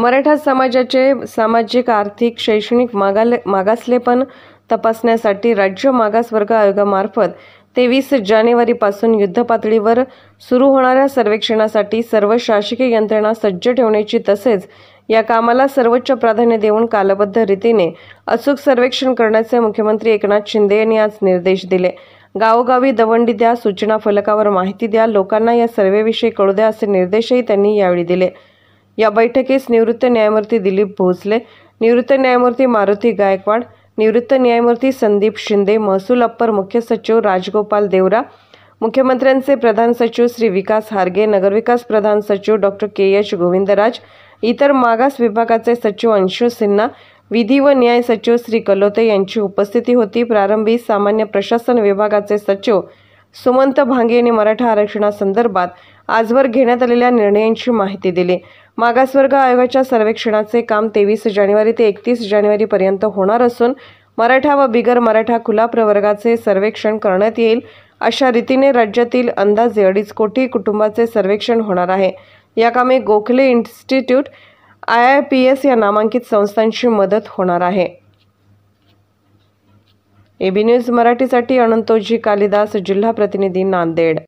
मराठा समाजाचे सामाजिक आर्थिक शैक्षणिक मागाले मागासलेपण तपासण्यासाठी राज्य मागासवर्ग आयोगामार्फत तेवीस जानेवारीपासून युद्धपातळीवर सुरू होणाऱ्या सर्वेक्षणासाठी सर्व शासकीय यंत्रणा सज्ज ठेवण्याची तसेच या कामाला सर्वोच्च प्राधान्य देऊन कालबद्ध रीतीने अचूक सर्वेक्षण करण्याचे मुख्यमंत्री एकनाथ शिंदे यांनी आज निर्देश दिले गावोगावी दवंडी द्या सूचना फलकावर माहिती द्या लोकांना या सर्वेविषयी कळू द्या असे निर्देशही त्यांनी यावेळी दिले या बैठकीस निवृत्त न्यायमूर्ती दिलीप भोसले निवृत्त न्यायमूर्ती मारुती गायकवाड निवृत्त न्यायमूर्ती संदीप शिंदे महसूल अप्पर मुख्य सचिव राजगोपाल देवरा मुख्यमंत्र्यांचे प्रधान सचिव श्री विकास हारगे नगरविकास प्रधान सचिव डॉक्टर के एच गोविंदराज इतर मागास विभागाचे सचिव अंशु सिन्हा विधी व न्याय सचिव श्री कलोते यांची उपस्थिती होती प्रारंभी सामान्य प्रशासन विभागाचे सचिव सुमंत भांगे यांनी मराठा आरक्षणासंदर्भात आजवर घेण्यात आलेल्या निर्णयांची माहिती दिली मागासवर्ग आयोगाच्या सर्वेक्षणाचे काम तेवीस जानेवारी ते एकतीस जानेवारीपर्यंत होणार असून मराठा व बिगर मराठा खुला प्रवर्गाचे सर्वेक्षण करण्यात येईल अशा रीतीने राज्यातील अंदाजे अडीच कोटी कुटुंबाचे सर्वेक्षण होणार आहे या कामे Gokhale institute I I P S या नामांकित संस्थांची मदत होणार आहे एबी न्यूज मराठीसाठी अनंतोजी कालिदास जिल्हा प्रतिनिधी नांदेड